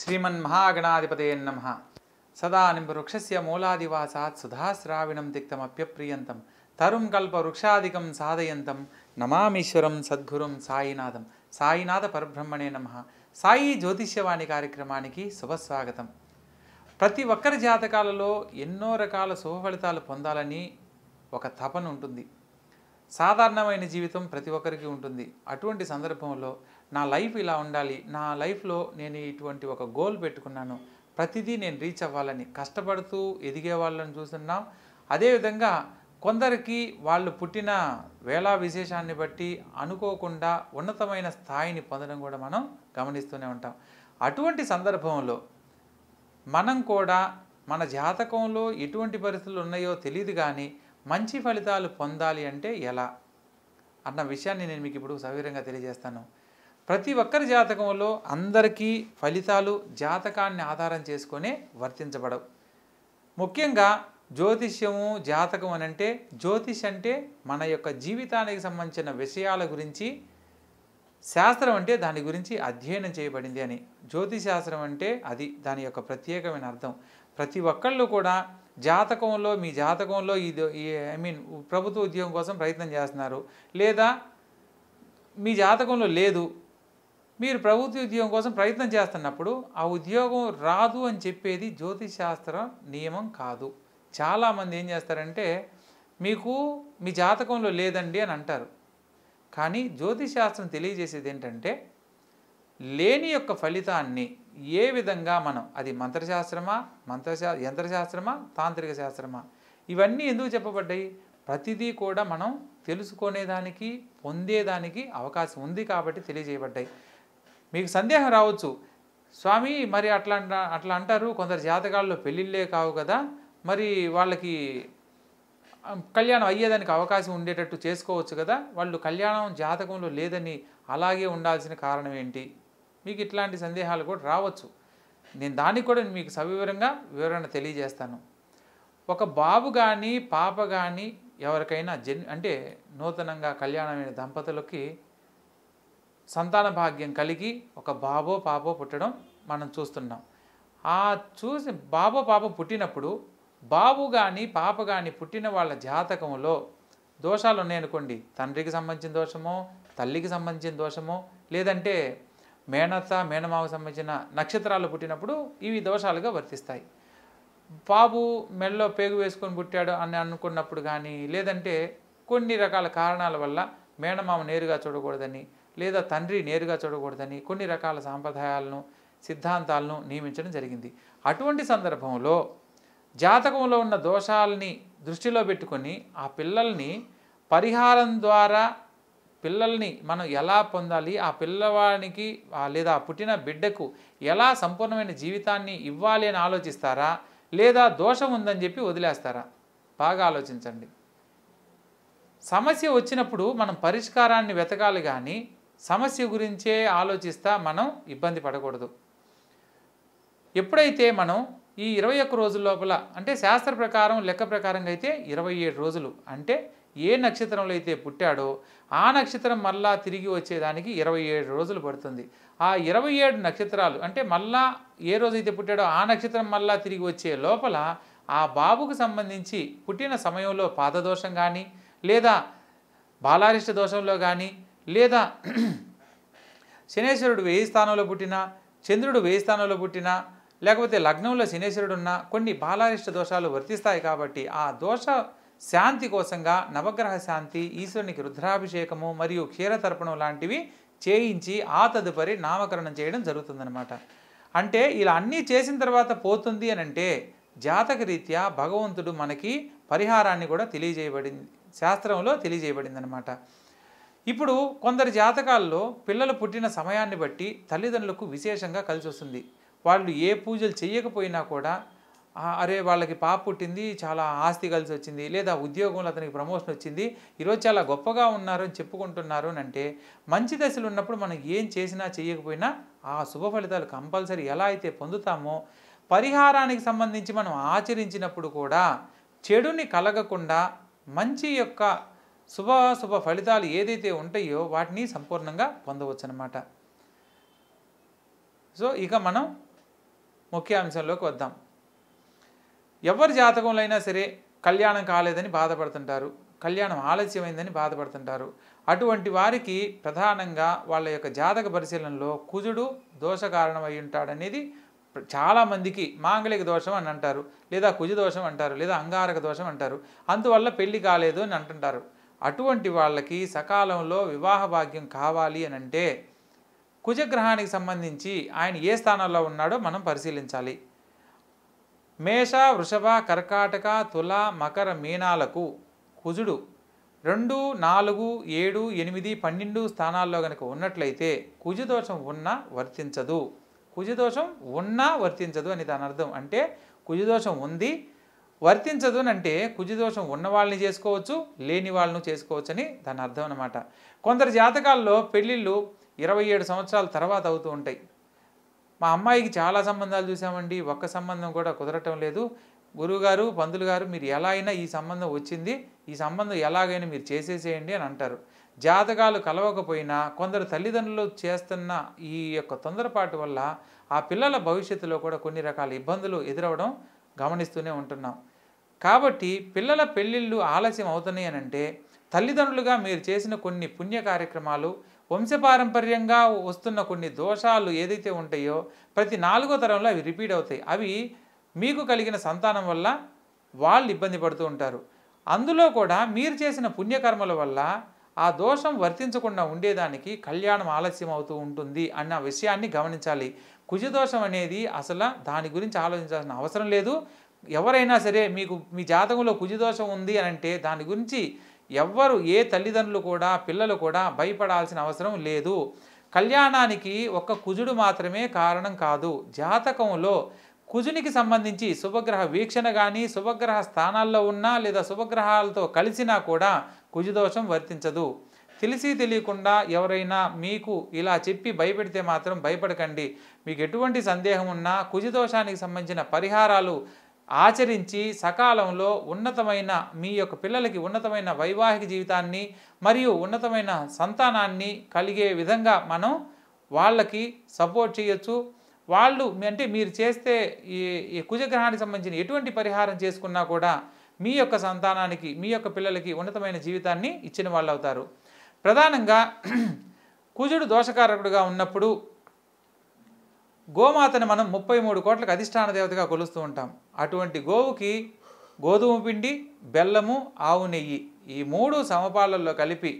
శ్రీమన్ మహాగణాధిపతే నమ సదానిం వృక్షస్య మూలాదివాసాత్ సుధాశ్రావిణం తిక్తమప్యప్రియంతం తరుం కల్ప వృక్షాదికం సాధయంతం నమామీశ్వరం సద్గురుం సాయినాథం సాయినాథ పరబ్రహ్మణే నమ సాయి జ్యోతిష్యవాణి కార్యక్రమానికి శుభస్వాగతం ప్రతి ఒక్కరి జాతకాలలో ఎన్నో రకాల శుభ ఫలితాలు పొందాలని ఒక తపన ఉంటుంది సాధారణమైన జీవితం ప్రతి ఒక్కరికి ఉంటుంది అటువంటి సందర్భంలో నా లైఫ్ ఇలా ఉండాలి నా లైఫ్లో నేను ఇటువంటి ఒక గోల్ పెట్టుకున్నాను ప్రతిదీ నేను రీచ్ అవ్వాలని కష్టపడుతూ ఎదిగే వాళ్ళని చూస్తున్నాం అదేవిధంగా కొందరికి వాళ్ళు పుట్టిన వేళా విశేషాన్ని బట్టి అనుకోకుండా ఉన్నతమైన స్థాయిని పొందడం కూడా మనం గమనిస్తూనే ఉంటాం అటువంటి సందర్భంలో మనం కూడా మన జాతకంలో ఎటువంటి పరిస్థితులు ఉన్నాయో తెలియదు కానీ మంచి ఫలితాలు పొందాలి అంటే ఎలా అన్న విషయాన్ని నేను మీకు ఇప్పుడు సవివరంగా తెలియజేస్తాను ప్రతి ఒక్కరి జాతకంలో అందరికీ ఫలితాలు జాతకాన్ని ఆధారం చేసుకొని వర్తించబడవు ముఖ్యంగా జ్యోతిష్యము జాతకం అని అంటే జ్యోతిష్ అంటే మన యొక్క జీవితానికి సంబంధించిన విషయాల గురించి శాస్త్రం అంటే దాని గురించి అధ్యయనం చేయబడింది అని జ్యోతిష్ శాస్త్రం అంటే అది దాని యొక్క ప్రత్యేకమైన అర్థం ప్రతి ఒక్కళ్ళు కూడా జాతకంలో మీ జాతకంలో ఇది ఐ మీన్ ప్రభుత్వ ఉద్యోగం కోసం ప్రయత్నం చేస్తున్నారు లేదా మీ జాతకంలో లేదు మీరు ప్రభుత్వ ఉద్యోగం కోసం ప్రయత్నం చేస్తున్నప్పుడు ఆ ఉద్యోగం రాదు అని చెప్పేది జ్యోతిశాస్త్ర నియమం కాదు చాలామంది ఏం చేస్తారంటే మీకు మీ జాతకంలో లేదండి అని అంటారు కానీ జ్యోతిశాస్త్రం తెలియజేసేది ఏంటంటే లేని యొక్క ఫలితాన్ని ఏ విధంగా మనం అది మంత్రశాస్త్రమా మంత్రశా యంత్రశాస్త్రమా తాంత్రిక శాస్త్రమా ఇవన్నీ ఎందుకు చెప్పబడ్డాయి ప్రతిదీ కూడా మనం తెలుసుకునేదానికి పొందేదానికి అవకాశం ఉంది కాబట్టి తెలియజేయబడ్డాయి మీకు సందేహం రావచ్చు స్వామి మరి అట్లా అట్లా అంటారు కొందరు జాతకాల్లో పెళ్ళిళ్ళే కావు కదా మరి వాళ్ళకి కళ్యాణం అయ్యేదానికి అవకాశం ఉండేటట్టు చేసుకోవచ్చు కదా వాళ్ళు కళ్యాణం జాతకంలో లేదని అలాగే ఉండాల్సిన కారణం ఏంటి మీకు ఇట్లాంటి సందేహాలు కూడా రావచ్చు నేను దానికి కూడా మీకు సవివరంగా వివరణ తెలియజేస్తాను ఒక బాబు కానీ పాప కానీ ఎవరికైనా జన్ అంటే నూతనంగా కళ్యాణమైన దంపతులకి సంతాన భాగ్యం కలిగి ఒక బాబో పాపో పుట్టడం మనం చూస్తున్నాం ఆ చూసి బాబో పాప పుట్టినప్పుడు బాబు కానీ పాప కానీ పుట్టిన వాళ్ళ జాతకంలో దోషాలు ఉన్నాయనుకోండి తండ్రికి సంబంధించిన దోషమో తల్లికి సంబంధించిన దోషమో లేదంటే మేనత్త మేనమావకు సంబంధించిన నక్షత్రాలు పుట్టినప్పుడు ఇవి దోషాలుగా వర్తిస్తాయి బాబు మెల్లో పేగు వేసుకొని పుట్టాడు అని అనుకున్నప్పుడు కానీ లేదంటే కొన్ని రకాల కారణాల వల్ల మేనమామ నేరుగా చూడకూడదని లేదా తండ్రి నేరుగా చూడకూడదని కొన్ని రకాల సాంప్రదాయాలను సిద్ధాంతాలను నియమించడం జరిగింది అటువంటి సందర్భంలో జాతకంలో ఉన్న దోషాలని దృష్టిలో పెట్టుకొని ఆ పిల్లల్ని పరిహారం ద్వారా పిల్లల్ని మనం ఎలా పొందాలి ఆ పిల్లవానికి లేదా పుట్టిన బిడ్డకు ఎలా సంపూర్ణమైన జీవితాన్ని ఇవ్వాలి అని ఆలోచిస్తారా లేదా దోషం ఉందని చెప్పి వదిలేస్తారా బాగా ఆలోచించండి సమస్య వచ్చినప్పుడు మనం పరిష్కారాన్ని వెతకాలి కానీ సమస్య గురించే ఆలోచిస్తా మనం ఇబ్బంది పడకూడదు ఎప్పుడైతే మనం ఈ ఇరవై ఒక్క రోజుల లోపల అంటే శాస్త్ర ప్రకారం లెక్క ప్రకారంగా అయితే ఇరవై ఏడు రోజులు అంటే ఏ నక్షత్రంలో అయితే పుట్టాడో ఆ నక్షత్రం మళ్ళా తిరిగి వచ్చేదానికి ఇరవై ఏడు రోజులు పడుతుంది ఆ ఇరవై ఏడు నక్షత్రాలు అంటే మళ్ళా ఏ రోజైతే పుట్టాడో ఆ నక్షత్రం మళ్ళా తిరిగి వచ్చే లోపల ఆ బాబుకు సంబంధించి పుట్టిన సమయంలో పాదదోషం కానీ లేదా బాలారిష్ట దోషంలో కానీ లేదా శనేశ్వరుడు వేయి స్థానంలో పుట్టినా చంద్రుడు వేయి స్థానంలో పుట్టినా లేకపోతే లగ్నంలో శనేశ్వరుడు ఉన్న కొన్ని బాలారిష్ట దోషాలు వర్తిస్తాయి కాబట్టి ఆ దోష శాంతి కోసంగా నవగ్రహ శాంతి ఈశ్వరునికి రుద్రాభిషేకము మరియు క్షీరతర్పణం లాంటివి చేయించి ఆ తదుపరి నామకరణం చేయడం జరుగుతుందనమాట అంటే ఇలా అన్నీ చేసిన తర్వాత పోతుంది అని అంటే జాతకరీత్యా భగవంతుడు మనకి పరిహారాన్ని కూడా తెలియజేయబడింది శాస్త్రంలో తెలియజేయబడింది అనమాట ఇప్పుడు కొందరి జాతకాల్లో పిల్లలు పుట్టిన సమయాన్ని బట్టి తల్లిదండ్రులకు విశేషంగా కలిసి వస్తుంది వాళ్ళు ఏ పూజలు చేయకపోయినా కూడా అరే వాళ్ళకి పాప పుట్టింది చాలా ఆస్తి కలిసి వచ్చింది లేదా ఉద్యోగంలో అతనికి ప్రమోషన్ వచ్చింది ఈరోజు చాలా గొప్పగా ఉన్నారు అని చెప్పుకుంటున్నారు అని అంటే మంచి దశలు ఉన్నప్పుడు మనం ఏం చేసినా చేయకపోయినా ఆ శుభ ఫలితాలు కంపల్సరీ ఎలా అయితే పొందుతామో పరిహారానికి సంబంధించి మనం ఆచరించినప్పుడు కూడా చెడుని కలగకుండా మంచి యొక్క శుభాశుభ ఫలితాలు ఏదైతే ఉంటాయో వాటిని సంపూర్ణంగా పొందవచ్చు అనమాట సో ఇక మనం ముఖ్య అంశంలోకి వద్దాం ఎవరి జాతకంలో అయినా సరే కళ్యాణం కాలేదని బాధపడుతుంటారు కళ్యాణం ఆలస్యమైందని బాధపడుతుంటారు అటువంటి వారికి ప్రధానంగా వాళ్ళ యొక్క జాతక పరిశీలనలో కుజుడు దోష కారణమై ఉంటాడనేది చాలామందికి మాంగళిక దోషం అని అంటారు లేదా కుజ దోషం అంటారు లేదా అంగారక దోషం అంటారు అందువల్ల పెళ్లి కాలేదు అని అంటుంటారు అటువంటి వాళ్ళకి సకాలంలో వివాహ భాగ్యం కావాలి అని అంటే కుజగ్రహానికి సంబంధించి ఆయన ఏ స్థానంలో ఉన్నాడో మనం పరిశీలించాలి మేష వృషభ కర్కాటక తుల మకర మీనాలకు కుజుడు రెండు నాలుగు ఏడు ఎనిమిది పన్నెండు స్థానాల్లో కనుక ఉన్నట్లయితే కుజదోషం ఉన్నా వర్తించదు కుజదోషం ఉన్నా వర్తించదు అని దాని అర్థం అంటే కుజదోషం ఉంది వర్తించదు అని అంటే కుజదోషం ఉన్న వాళ్ళని చేసుకోవచ్చు లేని వాళ్ళను చేసుకోవచ్చు అని దాని అర్థం అనమాట కొందరు జాతకాల్లో పెళ్ళిళ్ళు ఇరవై ఏడు సంవత్సరాల తర్వాత అవుతూ ఉంటాయి మా అమ్మాయికి చాలా సంబంధాలు చూసామండి ఒక్క సంబంధం కూడా కుదరటం లేదు గురువుగారు పందులు గారు మీరు ఎలా అయినా ఈ సంబంధం వచ్చింది ఈ సంబంధం ఎలాగైనా మీరు చేసేసేయండి అని అంటారు జాతకాలు కలవకపోయినా కొందరు తల్లిదండ్రులు చేస్తున్న ఈ యొక్క తొందరపాటు వల్ల ఆ పిల్లల భవిష్యత్తులో కూడా కొన్ని రకాల ఇబ్బందులు ఎదురవడం గమనిస్తూనే ఉంటున్నాం కాబట్టి పిల్లల పెళ్ళిళ్ళు ఆలస్యం అవుతున్నాయి అని అంటే తల్లిదండ్రులుగా మీరు చేసిన కొన్ని పుణ్య కార్యక్రమాలు వంశపారంపర్యంగా వస్తున్న కొన్ని దోషాలు ఏదైతే ఉంటాయో ప్రతి నాలుగో తరంలో అవి రిపీట్ అవుతాయి అవి మీకు కలిగిన సంతానం వల్ల వాళ్ళు ఇబ్బంది పడుతూ ఉంటారు అందులో కూడా మీరు చేసిన పుణ్యకర్మల వల్ల ఆ దోషం వర్తించకుండా ఉండేదానికి కళ్యాణం ఆలస్యం అవుతూ ఉంటుంది అన్న విషయాన్ని గమనించాలి కుజదోషం అనేది అసలు దాని గురించి ఆలోచించాల్సిన అవసరం లేదు ఎవరైనా సరే మీకు మీ జాతకంలో కుజిదోషం ఉంది అని అంటే దాని గురించి ఎవ్వరు ఏ తల్లిదండ్రులు కూడా పిల్లలు కూడా భయపడాల్సిన అవసరం లేదు కళ్యాణానికి ఒక్క కుజుడు మాత్రమే కారణం కాదు జాతకంలో కుజునికి సంబంధించి శుభగ్రహ వీక్షణ కానీ శుభగ్రహ స్థానాల్లో ఉన్నా లేదా శుభగ్రహాలతో కలిసినా కూడా కుజుదోషం వర్తించదు తెలిసి తెలియకుండా ఎవరైనా మీకు ఇలా చెప్పి భయపెడితే మాత్రం భయపడకండి మీకు ఎటువంటి సందేహం ఉన్నా కుజదోషానికి సంబంధించిన పరిహారాలు ఆచరించి సకాలంలో ఉన్నతమైన మీ యొక్క పిల్లలకి ఉన్నతమైన వైవాహిక జీవితాన్ని మరియు ఉన్నతమైన సంతానాన్ని కలిగే విధంగా మనం వాళ్ళకి సపోర్ట్ చేయొచ్చు వాళ్ళు అంటే మీరు చేస్తే ఈ కుజగ్రహానికి సంబంధించిన ఎటువంటి పరిహారం చేసుకున్నా కూడా మీ యొక్క సంతానానికి మీ యొక్క పిల్లలకి ఉన్నతమైన జీవితాన్ని ఇచ్చిన వాళ్ళు అవుతారు ప్రధానంగా కుజుడు దోషకారకుడుగా ఉన్నప్పుడు గోమాతను మనం ముప్పై మూడు కోట్లకు అధిష్టాన దేవతగా కొలుస్తూ ఉంటాం అటువంటి గోవుకి గోధుమ పిండి బెల్లము ఆవు నెయ్యి ఈ మూడు సమపాలల్లో కలిపి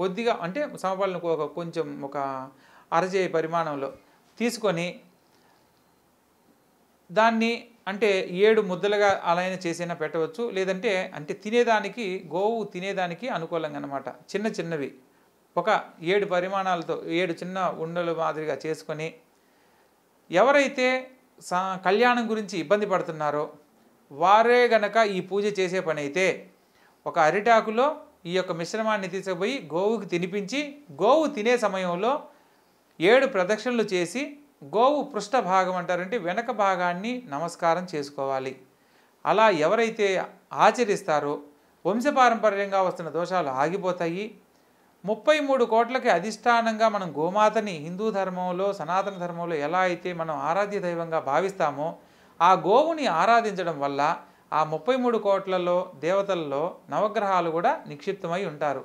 కొద్దిగా అంటే సమపాలను ఒక కొంచెం ఒక అరజే పరిమాణంలో తీసుకొని దాన్ని అంటే ఏడు ముద్దలుగా అలానే చేసైనా పెట్టవచ్చు లేదంటే అంటే తినేదానికి గోవు తినేదానికి అనుకూలంగా అనమాట చిన్న చిన్నవి ఒక ఏడు పరిమాణాలతో ఏడు చిన్న ఉండలు మాదిరిగా చేసుకొని ఎవరైతే కళ్యాణం గురించి ఇబ్బంది పడుతున్నారో వారే గనక ఈ పూజ చేసే పని అయితే ఒక అరిటాకులో ఈ యొక్క మిశ్రమాన్ని తీసుకుపోయి గోవుకి తినిపించి గోవు తినే సమయంలో ఏడు ప్రదక్షిణలు చేసి గోవు పృష్ఠ భాగం అంటారంటే వెనక భాగాన్ని నమస్కారం చేసుకోవాలి అలా ఎవరైతే ఆచరిస్తారో వంశపారంపర్యంగా వస్తున్న దోషాలు ఆగిపోతాయి ముప్పై మూడు కోట్లకి అధిష్టానంగా మనం గోమాతని హిందూ ధర్మంలో సనాతన ధర్మంలో ఎలా అయితే మనం ఆరాధ్య దైవంగా భావిస్తామో ఆ గోవుని ఆరాధించడం వల్ల ఆ ముప్పై మూడు కోట్లలో దేవతల్లో నవగ్రహాలు కూడా నిక్షిప్తమై ఉంటారు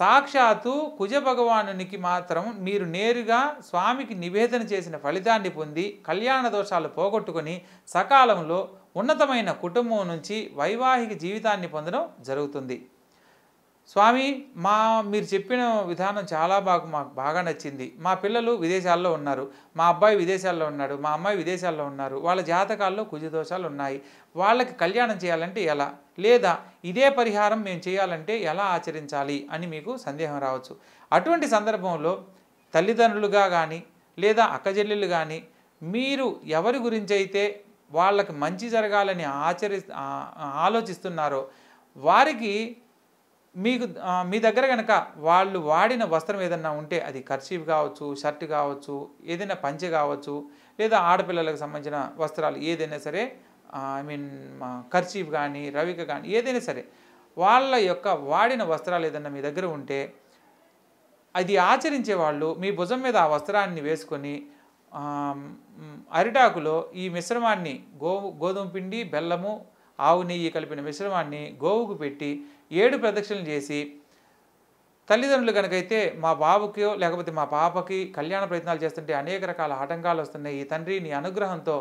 సాక్షాత్తు కుజ భగవానునికి మాత్రం మీరు నేరుగా స్వామికి నివేదన చేసిన ఫలితాన్ని పొంది కళ్యాణ దోషాలు పోగొట్టుకొని సకాలంలో ఉన్నతమైన కుటుంబం నుంచి వైవాహిక జీవితాన్ని పొందడం జరుగుతుంది స్వామి మా మీరు చెప్పిన విధానం చాలా బాగా మాకు బాగా నచ్చింది మా పిల్లలు విదేశాల్లో ఉన్నారు మా అబ్బాయి విదేశాల్లో ఉన్నాడు మా అమ్మాయి విదేశాల్లో ఉన్నారు వాళ్ళ జాతకాల్లో కుజదోషాలు ఉన్నాయి వాళ్ళకి కళ్యాణం చేయాలంటే ఎలా లేదా ఇదే పరిహారం మేము చేయాలంటే ఎలా ఆచరించాలి అని మీకు సందేహం రావచ్చు అటువంటి సందర్భంలో తల్లిదండ్రులుగా కానీ లేదా అక్కజెల్లెలు కానీ మీరు ఎవరి గురించి అయితే వాళ్ళకి మంచి జరగాలని ఆచరి ఆలోచిస్తున్నారో వారికి మీకు మీ దగ్గర కనుక వాళ్ళు వాడిన వస్త్రం ఏదన్నా ఉంటే అది కర్చీఫ్ కావచ్చు షర్ట్ కావచ్చు ఏదైనా పంచె కావచ్చు లేదా ఆడపిల్లలకు సంబంధించిన వస్త్రాలు ఏదైనా సరే ఐ మీన్ కర్చీఫ్ కానీ రవిక కానీ ఏదైనా సరే వాళ్ళ యొక్క వాడిన వస్త్రాలు ఏదన్నా మీ దగ్గర ఉంటే అది ఆచరించే వాళ్ళు మీ భుజం మీద ఆ వస్త్రాన్ని వేసుకొని అరిటాకులో ఈ మిశ్రమాన్ని గోవు గోధుమ పిండి బెల్లము ఆవు నెయ్యి కలిపిన మిశ్రమాన్ని గోవుకు పెట్టి ఏడు ప్రదక్షిణలు చేసి తల్లిదండ్రులు కనుకైతే మా బాబుకో లేకపోతే మా పాపకి కళ్యాణ ప్రయత్నాలు చేస్తుంటే అనేక రకాల ఆటంకాలు వస్తున్నాయి ఈ తండ్రి నీ అనుగ్రహంతో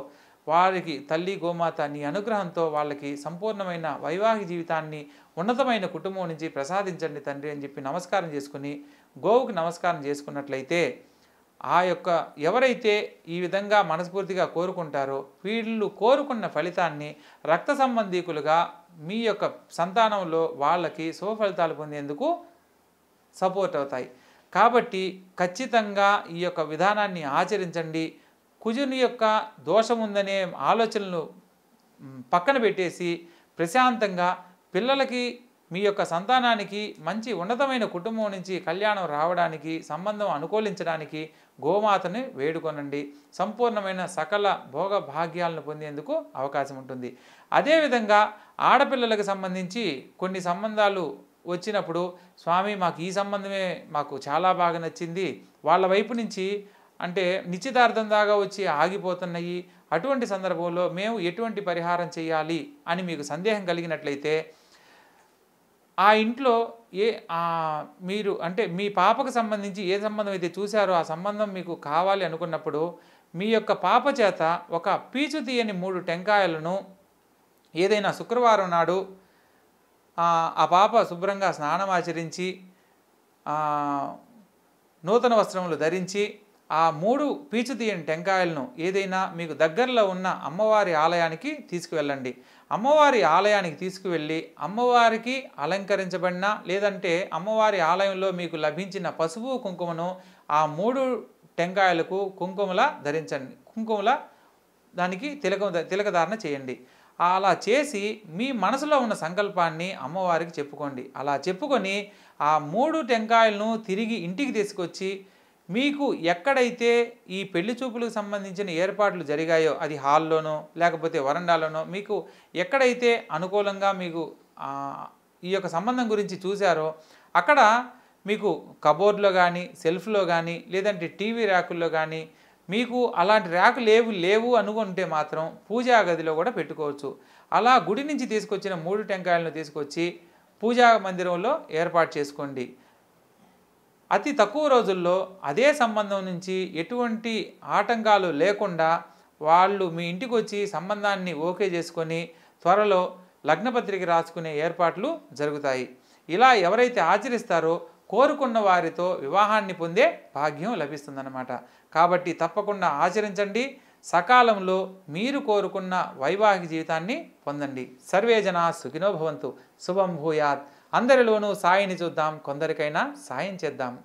వారికి తల్లి గోమాత నీ అనుగ్రహంతో వాళ్ళకి సంపూర్ణమైన వైవాహిక జీవితాన్ని ఉన్నతమైన కుటుంబం నుంచి ప్రసాదించండి తండ్రి అని చెప్పి నమస్కారం చేసుకుని గోవుకి నమస్కారం చేసుకున్నట్లయితే ఆ యొక్క ఎవరైతే ఈ విధంగా మనస్ఫూర్తిగా కోరుకుంటారో వీళ్ళు కోరుకున్న ఫలితాన్ని రక్త సంబంధీకులుగా మీ యొక్క సంతానంలో వాళ్ళకి సుఫలితాలు పొందేందుకు సపోర్ట్ అవుతాయి కాబట్టి ఖచ్చితంగా ఈ యొక్క విధానాన్ని ఆచరించండి కుజుని యొక్క దోషం ఉందనే ఆలోచనలు పక్కన పెట్టేసి ప్రశాంతంగా పిల్లలకి మీ యొక్క సంతానానికి మంచి ఉన్నతమైన కుటుంబం నుంచి కళ్యాణం రావడానికి సంబంధం అనుకూలించడానికి గోమాతని వేడుకొనండి సంపూర్ణమైన సకల భోగ భాగ్యాలను పొందేందుకు అవకాశం ఉంటుంది అదేవిధంగా ఆడపిల్లలకు సంబంధించి కొన్ని సంబంధాలు వచ్చినప్పుడు స్వామి మాకు ఈ సంబంధమే మాకు చాలా బాగా నచ్చింది వాళ్ళ వైపు నుంచి అంటే నిశ్చితార్థం దాకా వచ్చి ఆగిపోతున్నాయి అటువంటి సందర్భంలో మేము ఎటువంటి పరిహారం చేయాలి అని మీకు సందేహం కలిగినట్లయితే ఆ ఇంట్లో ఏ మీరు అంటే మీ పాపకు సంబంధించి ఏ సంబంధం అయితే చూశారో ఆ సంబంధం మీకు కావాలి అనుకున్నప్పుడు మీ యొక్క పాప చేత ఒక పీచు తీయని మూడు టెంకాయలను ఏదైనా శుక్రవారం నాడు ఆ పాప శుభ్రంగా స్నానం ఆచరించి నూతన వస్త్రములు ధరించి ఆ మూడు పీచు తీయని టెంకాయలను ఏదైనా మీకు దగ్గరలో ఉన్న అమ్మవారి ఆలయానికి తీసుకువెళ్ళండి అమ్మవారి ఆలయానికి తీసుకువెళ్ళి అమ్మవారికి అలంకరించబడిన లేదంటే అమ్మవారి ఆలయంలో మీకు లభించిన పసుపు కుంకుమను ఆ మూడు టెంకాయలకు కుంకుమల ధరించండి కుంకుమల దానికి తిలక తిలకధారణ చేయండి అలా చేసి మీ మనసులో ఉన్న సంకల్పాన్ని అమ్మవారికి చెప్పుకోండి అలా చెప్పుకొని ఆ మూడు టెంకాయలను తిరిగి ఇంటికి తీసుకొచ్చి మీకు ఎక్కడైతే ఈ పెళ్లి చూపులకు సంబంధించిన ఏర్పాట్లు జరిగాయో అది హాల్లోనో లేకపోతే వరండాలోనో మీకు ఎక్కడైతే అనుకూలంగా మీకు ఈ యొక్క సంబంధం గురించి చూశారో అక్కడ మీకు కబోర్డ్లో కానీ సెల్ఫ్లో కానీ లేదంటే టీవీ ర్యాకుల్లో కానీ మీకు అలాంటి ర్యాకులు లేవు లేవు అనుకుంటే మాత్రం పూజా గదిలో కూడా పెట్టుకోవచ్చు అలా గుడి నుంచి తీసుకొచ్చిన మూడు టెంకాయలను తీసుకొచ్చి పూజా మందిరంలో ఏర్పాటు చేసుకోండి అతి తక్కువ రోజుల్లో అదే సంబంధం నుంచి ఎటువంటి ఆటంకాలు లేకుండా వాళ్ళు మీ ఇంటికి వచ్చి సంబంధాన్ని ఓకే చేసుకొని త్వరలో లగ్నపత్రిక రాసుకునే ఏర్పాట్లు జరుగుతాయి ఇలా ఎవరైతే ఆచరిస్తారో కోరుకున్న వారితో వివాహాన్ని పొందే భాగ్యం లభిస్తుందన్నమాట కాబట్టి తప్పకుండా ఆచరించండి సకాలంలో మీరు కోరుకున్న వైవాహిక జీవితాన్ని పొందండి సర్వే జన సుఖినోభవంతు శుభం భూయాత్ అందరిలోనూ సాయిని చూద్దాం కొందరికైనా సాయం చేద్దాం